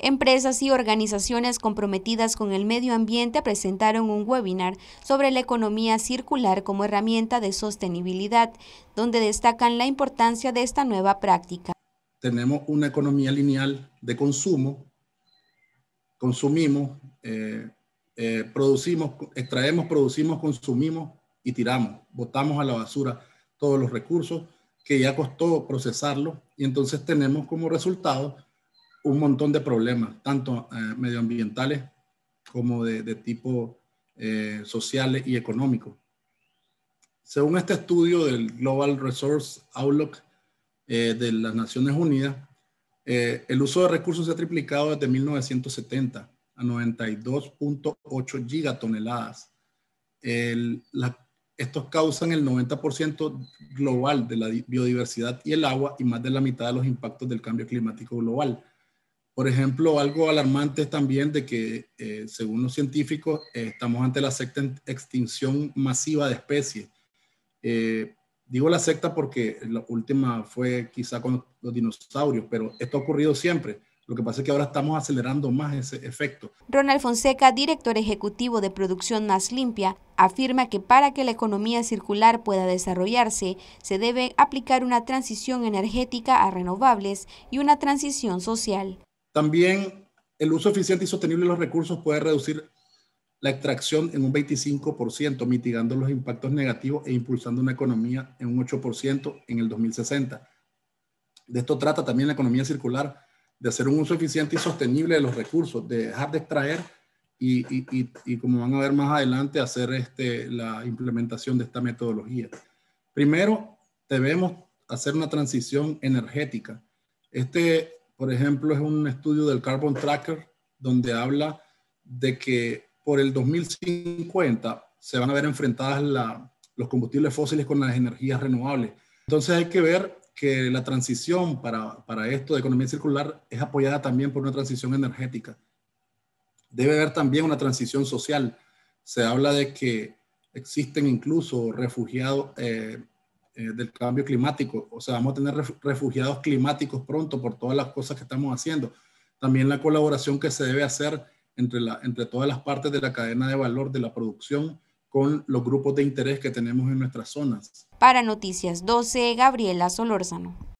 Empresas y organizaciones comprometidas con el medio ambiente presentaron un webinar sobre la economía circular como herramienta de sostenibilidad, donde destacan la importancia de esta nueva práctica. Tenemos una economía lineal de consumo, consumimos, eh, eh, producimos, extraemos, producimos, consumimos y tiramos, botamos a la basura todos los recursos que ya costó procesarlo y entonces tenemos como resultado un montón de problemas, tanto eh, medioambientales como de, tipo eh, sociales y económicos. Según este estudio del Global Resource Outlook eh, de las Naciones Unidas, eh, el uso de recursos se ha triplicado desde 1970 a 92.8 gigatoneladas. estos causan el 90% global de la biodiversidad y el agua y más de la mitad de los impactos del cambio climático global. Por ejemplo, algo alarmante es también de que, eh, según los científicos, eh, estamos ante la sexta extinción masiva de especies. Eh, digo la secta porque la última fue quizá con los dinosaurios, pero esto ha ocurrido siempre. Lo que pasa es que ahora estamos acelerando más ese efecto. Ronald Fonseca, director ejecutivo de Producción Más Limpia, afirma que para que la economía circular pueda desarrollarse, se debe aplicar una transición energética a renovables y una transición social. También el uso eficiente y sostenible de los recursos puede reducir la extracción en un 25%, mitigando los impactos negativos e impulsando una economía en un 8% en el 2060. De esto trata también la economía circular, de hacer un uso eficiente y sostenible de los recursos, de dejar de extraer y, como van a ver más adelante, hacer este, la implementación de esta metodología. Primero, debemos hacer una transición energética. Este por ejemplo, es un estudio del Carbon Tracker donde habla de que por el 2050 se van a ver enfrentadas los combustibles fósiles con las energías renovables. Entonces hay que ver que la transición para, esto de economía circular es apoyada también por una transición energética. Debe haber también una transición social. Se habla de que existen incluso refugiados, eh, eh, del cambio climático. O sea, vamos a tener refugiados climáticos pronto por todas las cosas que estamos haciendo. También la colaboración que se debe hacer entre, entre todas las partes de la cadena de valor de la producción con los grupos de interés que tenemos en nuestras zonas. Para Noticias 12, Gabriela Solórzano.